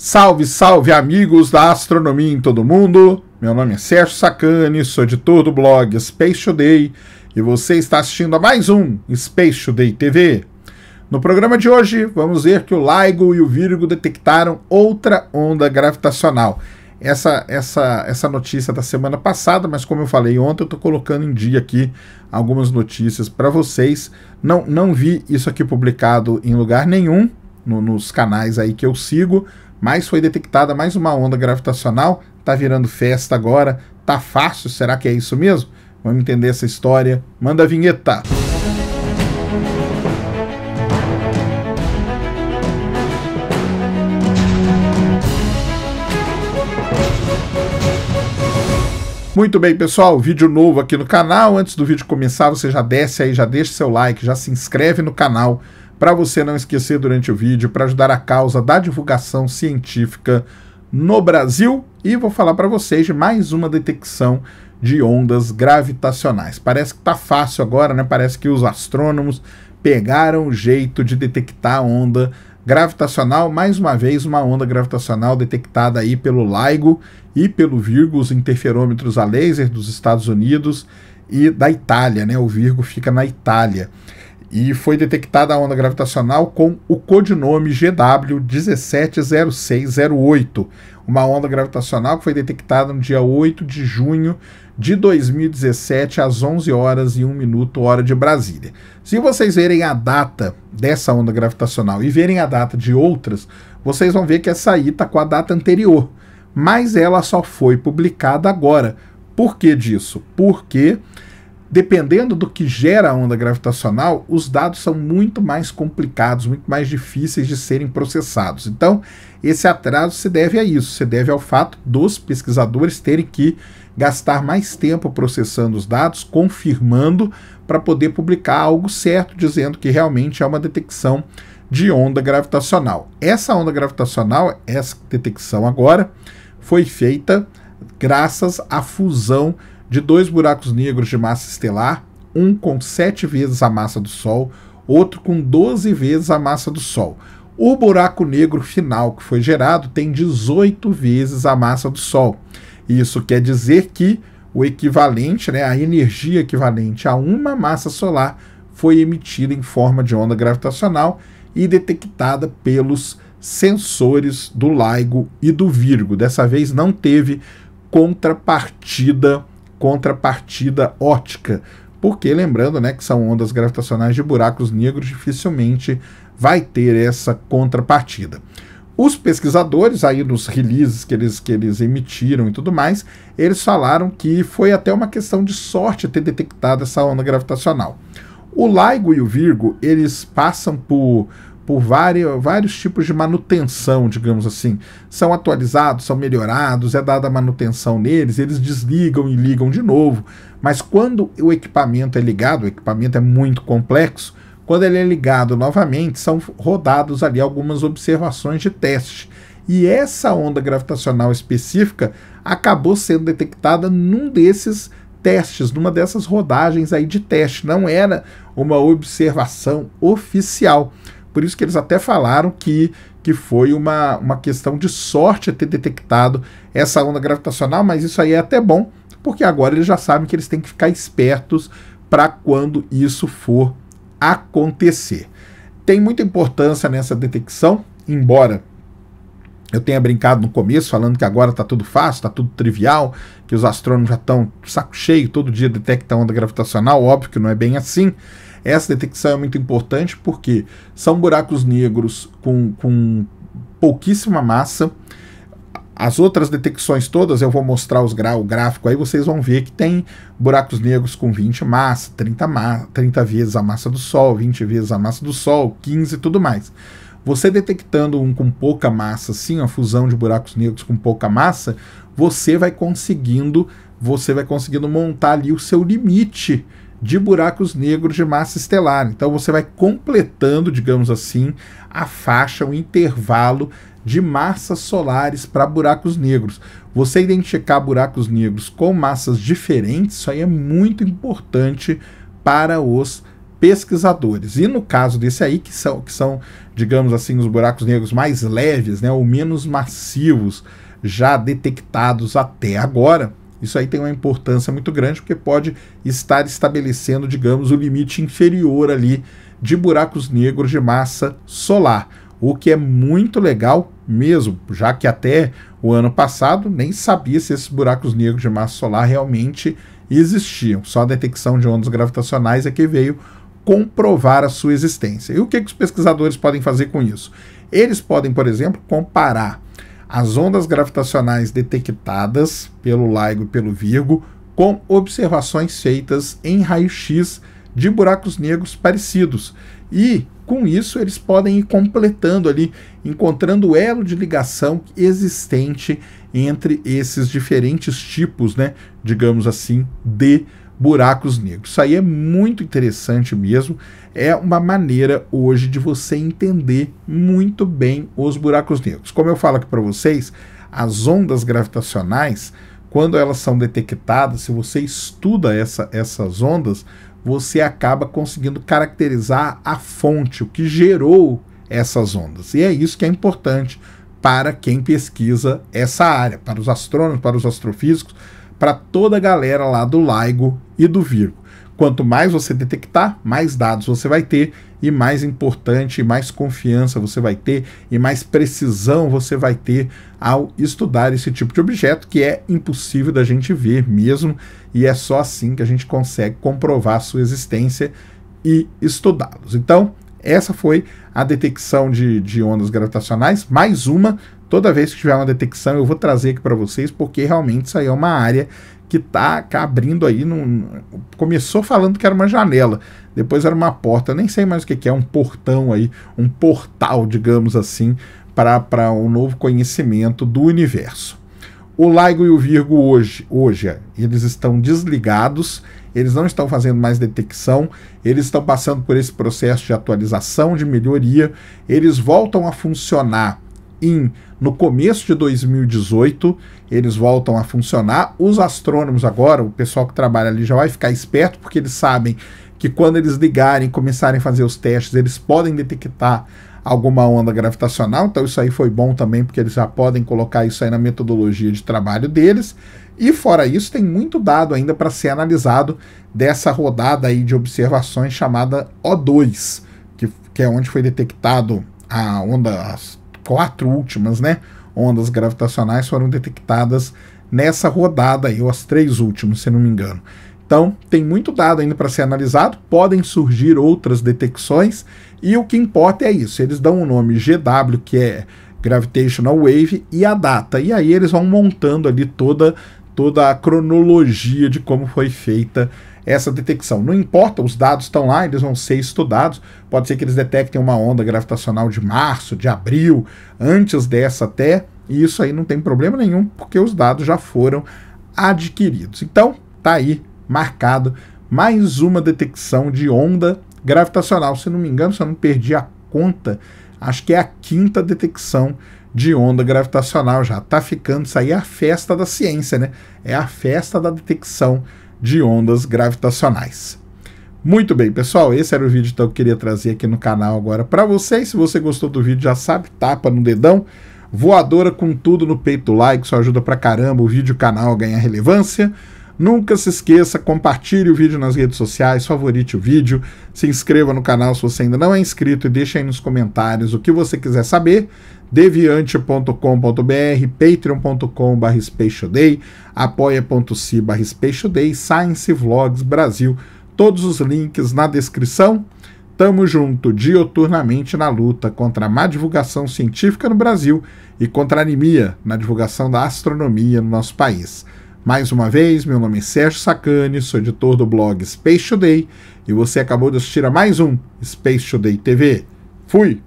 Salve, salve amigos da astronomia em todo mundo! Meu nome é Sérgio Sacani, sou editor do blog Space Today e você está assistindo a mais um Space Today TV. No programa de hoje, vamos ver que o LIGO e o Virgo detectaram outra onda gravitacional. Essa, essa, essa notícia da semana passada, mas como eu falei ontem, eu estou colocando em dia aqui algumas notícias para vocês. Não, não vi isso aqui publicado em lugar nenhum no, nos canais aí que eu sigo, mas foi detectada mais uma onda gravitacional, tá virando festa agora, tá fácil, será que é isso mesmo? Vamos entender essa história. Manda a vinheta! Muito bem, pessoal, vídeo novo aqui no canal. Antes do vídeo começar, você já desce aí, já deixa seu like, já se inscreve no canal para você não esquecer durante o vídeo, para ajudar a causa da divulgação científica no Brasil. E vou falar para vocês de mais uma detecção de ondas gravitacionais. Parece que tá fácil agora, né? Parece que os astrônomos pegaram o jeito de detectar a onda gravitacional, mais uma vez uma onda gravitacional detectada aí pelo LIGO e pelo Virgo, os interferômetros a laser dos Estados Unidos e da Itália, né? O Virgo fica na Itália e foi detectada a onda gravitacional com o codinome GW170608, uma onda gravitacional que foi detectada no dia 8 de junho de 2017 às 11 horas e 1 minuto hora de Brasília. Se vocês verem a data dessa onda gravitacional e verem a data de outras, vocês vão ver que essa aí está com a data anterior, mas ela só foi publicada agora. Por que disso? Porque dependendo do que gera a onda gravitacional, os dados são muito mais complicados, muito mais difíceis de serem processados. Então, esse atraso se deve a isso, se deve ao fato dos pesquisadores terem que gastar mais tempo processando os dados, confirmando para poder publicar algo certo, dizendo que realmente é uma detecção de onda gravitacional. Essa onda gravitacional, essa detecção agora, foi feita graças à fusão de dois buracos negros de massa estelar, um com 7 vezes a massa do Sol, outro com 12 vezes a massa do Sol. O buraco negro final que foi gerado tem 18 vezes a massa do Sol. Isso quer dizer que o equivalente, né, a energia equivalente a uma massa solar foi emitida em forma de onda gravitacional e detectada pelos sensores do LIGO e do Virgo. Dessa vez não teve contrapartida contrapartida ótica, porque lembrando né, que são ondas gravitacionais de buracos negros, dificilmente vai ter essa contrapartida. Os pesquisadores, aí nos releases que eles, que eles emitiram e tudo mais, eles falaram que foi até uma questão de sorte ter detectado essa onda gravitacional. O Laigo e o Virgo, eles passam por por vários, vários tipos de manutenção, digamos assim. São atualizados, são melhorados, é dada manutenção neles, eles desligam e ligam de novo. Mas quando o equipamento é ligado, o equipamento é muito complexo, quando ele é ligado novamente, são rodados ali algumas observações de teste. E essa onda gravitacional específica acabou sendo detectada num desses testes, numa dessas rodagens aí de teste, não era uma observação oficial. Por isso que eles até falaram que, que foi uma, uma questão de sorte ter detectado essa onda gravitacional, mas isso aí é até bom, porque agora eles já sabem que eles têm que ficar espertos para quando isso for acontecer. Tem muita importância nessa detecção, embora eu tenha brincado no começo, falando que agora está tudo fácil, está tudo trivial, que os astrônomos já estão saco cheio, todo dia detectam onda gravitacional, óbvio que não é bem assim. Essa detecção é muito importante porque são buracos negros com, com pouquíssima massa. As outras detecções todas, eu vou mostrar os gra o gráfico aí, vocês vão ver que tem buracos negros com 20 massa, 30, ma 30 vezes a massa do Sol, 20 vezes a massa do Sol, 15 e tudo mais. Você detectando um com pouca massa, sim, a fusão de buracos negros com pouca massa, você vai conseguindo, você vai conseguindo montar ali o seu limite de buracos negros de massa estelar. Então você vai completando, digamos assim, a faixa, o intervalo de massas solares para buracos negros. Você identificar buracos negros com massas diferentes, isso aí é muito importante para os pesquisadores. E no caso desse aí, que são, que são digamos assim, os buracos negros mais leves, né, ou menos massivos já detectados até agora, isso aí tem uma importância muito grande porque pode estar estabelecendo, digamos, o limite inferior ali de buracos negros de massa solar, o que é muito legal mesmo, já que até o ano passado nem sabia se esses buracos negros de massa solar realmente existiam. Só a detecção de ondas gravitacionais é que veio comprovar a sua existência. E o que, que os pesquisadores podem fazer com isso? Eles podem, por exemplo, comparar as ondas gravitacionais detectadas pelo LIGO e pelo Virgo com observações feitas em raio-x de buracos negros parecidos. E com isso eles podem ir completando ali, encontrando o elo de ligação existente entre esses diferentes tipos, né, digamos assim, de buracos negros. Isso aí é muito interessante mesmo. É uma maneira hoje de você entender muito bem os buracos negros. Como eu falo aqui para vocês, as ondas gravitacionais, quando elas são detectadas, se você estuda essa, essas ondas, você acaba conseguindo caracterizar a fonte, o que gerou essas ondas. E é isso que é importante para quem pesquisa essa área, para os astrônomos, para os astrofísicos, para toda a galera lá do LIGO e do Virgo. Quanto mais você detectar, mais dados você vai ter e mais importante, mais confiança você vai ter e mais precisão você vai ter ao estudar esse tipo de objeto que é impossível da gente ver mesmo e é só assim que a gente consegue comprovar sua existência e estudá-los. Então, essa foi a detecção de, de ondas gravitacionais, mais uma Toda vez que tiver uma detecção, eu vou trazer aqui para vocês, porque realmente isso aí é uma área que está abrindo aí. Num, começou falando que era uma janela, depois era uma porta, nem sei mais o que, que é, um portão aí, um portal, digamos assim, para um novo conhecimento do universo. O LIGO e o Virgo hoje, hoje, eles estão desligados, eles não estão fazendo mais detecção, eles estão passando por esse processo de atualização, de melhoria, eles voltam a funcionar in. No começo de 2018, eles voltam a funcionar. Os astrônomos agora, o pessoal que trabalha ali já vai ficar esperto, porque eles sabem que quando eles ligarem e começarem a fazer os testes, eles podem detectar alguma onda gravitacional. Então isso aí foi bom também, porque eles já podem colocar isso aí na metodologia de trabalho deles. E fora isso, tem muito dado ainda para ser analisado dessa rodada aí de observações chamada O2, que, que é onde foi detectado a onda, as quatro últimas, né? Ondas gravitacionais foram detectadas nessa rodada aí, ou as três últimas, se não me engano. Então, tem muito dado ainda para ser analisado, podem surgir outras detecções, e o que importa é isso. Eles dão o nome GW, que é Gravitational Wave, e a data. E aí eles vão montando ali toda, toda a cronologia de como foi feita essa detecção. Não importa, os dados estão lá, eles vão ser estudados. Pode ser que eles detectem uma onda gravitacional de março, de abril, antes dessa até, e isso aí não tem problema nenhum, porque os dados já foram adquiridos. Então, tá aí marcado mais uma detecção de onda gravitacional. Se não me engano, se eu não perdi a conta, acho que é a quinta detecção de onda gravitacional já. Tá ficando isso aí é a festa da ciência, né? É a festa da detecção de ondas gravitacionais. Muito bem, pessoal, esse era o vídeo então, que eu queria trazer aqui no canal agora para vocês. Se você gostou do vídeo, já sabe, tapa no dedão, voadora com tudo no peito, like, isso ajuda pra caramba o vídeo o canal a ganhar relevância. Nunca se esqueça, compartilhe o vídeo nas redes sociais, favorite o vídeo, se inscreva no canal se você ainda não é inscrito e deixe aí nos comentários o que você quiser saber deviante.com.br, patreon.com.br apoia.se.br, apoia.se Science Vlogs Brasil. Todos os links na descrição. Tamo junto dioturnamente na luta contra a má divulgação científica no Brasil e contra a anemia na divulgação da astronomia no nosso país. Mais uma vez, meu nome é Sérgio Sacani, sou editor do blog Space Today e você acabou de assistir a mais um Space Today TV. Fui!